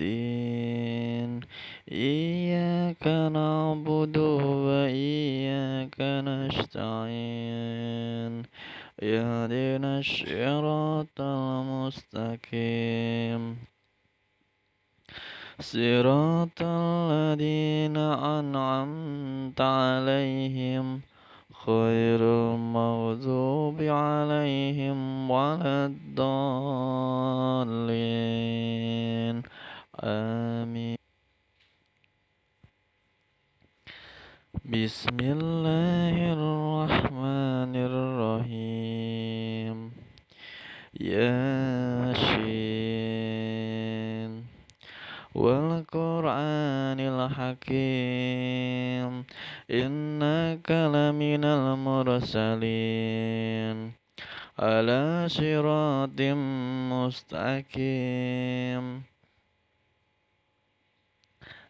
الدين إياك نعبد وإياك نستعين اهدنا الشراط المستقيم صراط الذين أنعمت عليهم خير المغضوب عليهم ولا الضالين Amin. Bismillahirrahmanirrahim. Ya Shin. Wal Qur'anil Hakim. Inna kalamin al mursalin. Ala siratim mustaqim.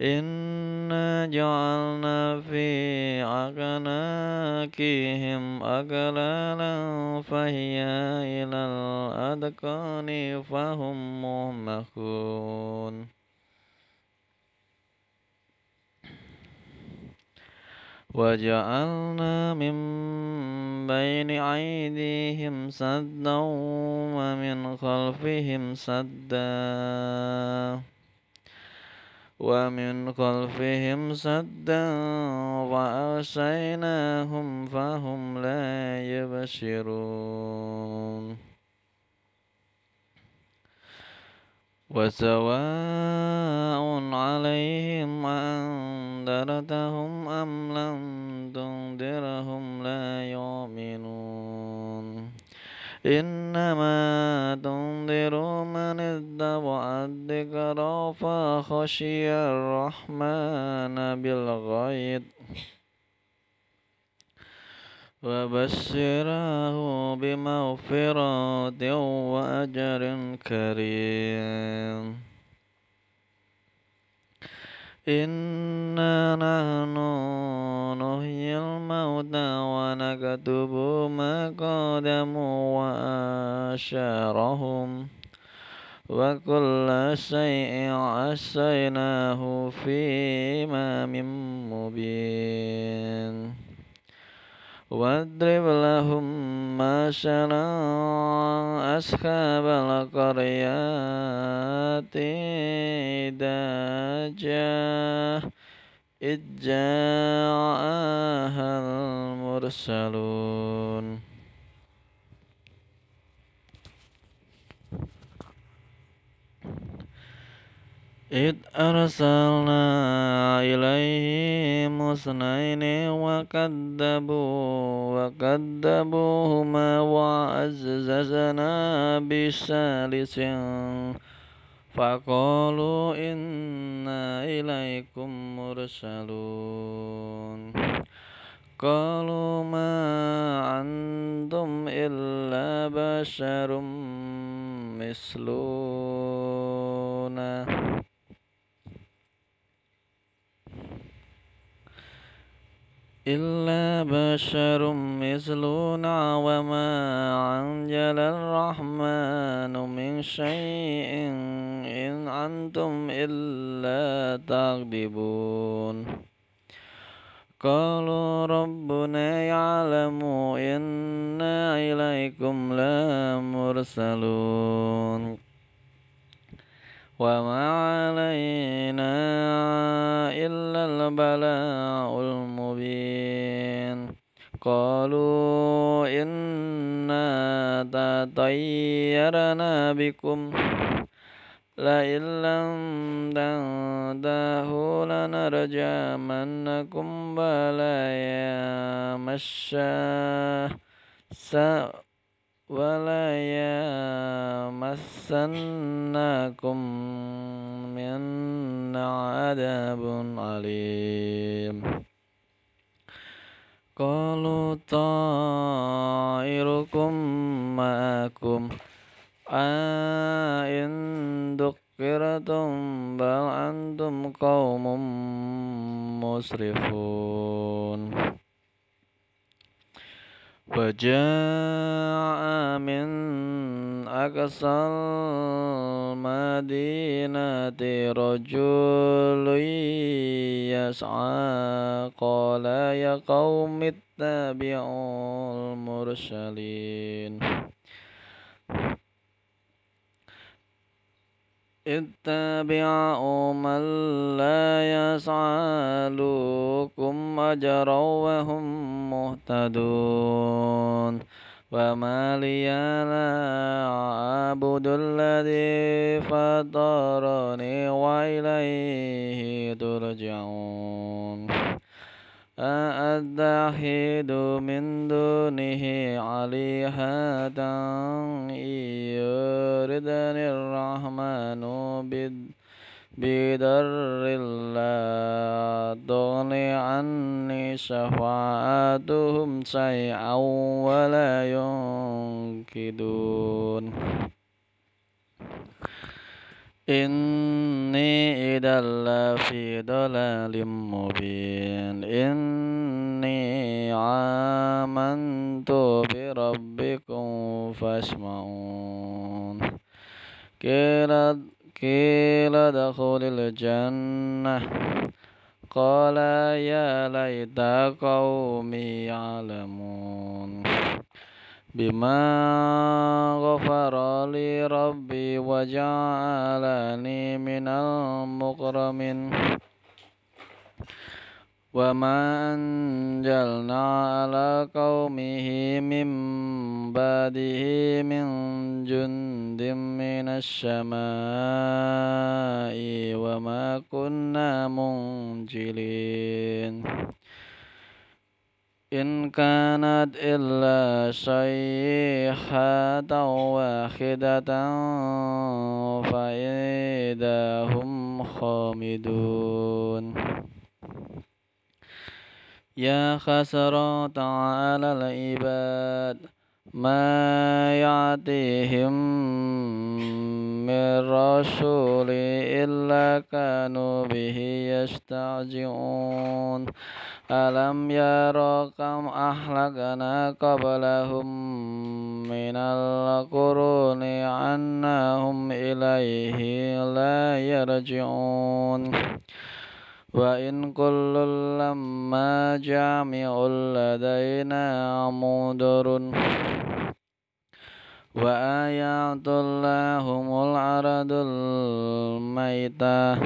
إنا جعلنا في أعناقهم أغلالا فهي إلى الأذقان فهم مهمخون وجعلنا من بين أيديهم سدا ومن خلفهم سدا ومن خلفهم سدا وأغشيناهم فهم لا يبشرون وسواء عليهم أنذرتهم أم لم تنذرهم لا يؤمنون إنما تنذرهم ينذر من ادبع الذكر فخشي الرحمن بالغيب وبشره بمغفرة وأجر كريم إنا نحن الهدى ونكتب ما قدموا وآشارهم وكل شيء عسيناه في إمام مبين واضرب لهم ما شرى أصحاب القريات إذا جاءوا إذ جاءها المرسلون إذ أرسلنا إليهم اثنين وكذبوا وكذبوهما وعززنا بثالث فقالوا إنا إليكم مرسلون قالوا ما أنتم إلا بشر مثلنا إلا بشر مثلنا وما عنجل الرحمن من شيء أنتم إلا تغضبون قالوا ربنا يعلم إنا إليكم لمرسلون وما علينا إلا البلاء المبين قالوا إنا تطيرنا بكم لئن لم تنتهوا لنرجمنكم ولا يمشى ولا يمسنكم منا عذاب أليم قالوا طائركم معكم إن مغفرة بل أنتم قوم مسرفون وجاء من أقصى المدينة رجل يسعى قال يا قوم اتبعوا المرسلين اتبعوا من لا يسعلكم أجرا وهم مهتدون وما لي لا أعبد الذي فطرني وإليه ترجعون أأتخذ من دونه عليها إن يردني الرحمن بدر لا تغني عني شفاعتهم شيئا ولا ينقذون إني إذا لفي ضلال مبين إني آمنت بربكم فاسمعون قيل قيل ادخل الجنة قال يا ليت قومي يعلمون بما غفر لي ربي وجعلني من المكرمين وما أنجلنا على قومه من بعده من جند من السماء وما كنا منجلين إن كانت إلا صيحة واحدة فإذا هم خامدون يا خسرات على العباد ما يعطيهم الرسول إلا كانوا به يستعجئون ألم يروا كم أهلكنا قبلهم من القرون أنهم إليه لا يرجعون وإن كل لما جامع لدينا مدر وآيات الله العرض الميتة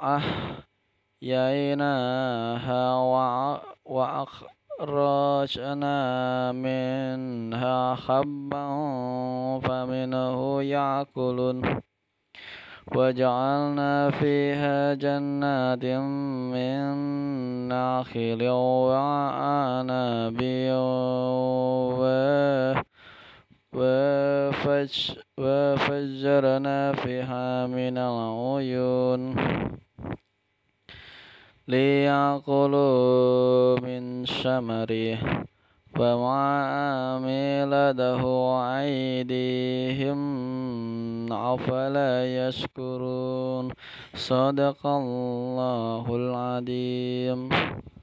أحييناها وأخرجنا منها حبا فمنه يأكلون وجعلنا فيها جنات من نخيل وعنب وفجرنا فيها من العيون ليأكلوا من شمره وما عملته أيديهم أفلا يشكرون صدق الله العظيم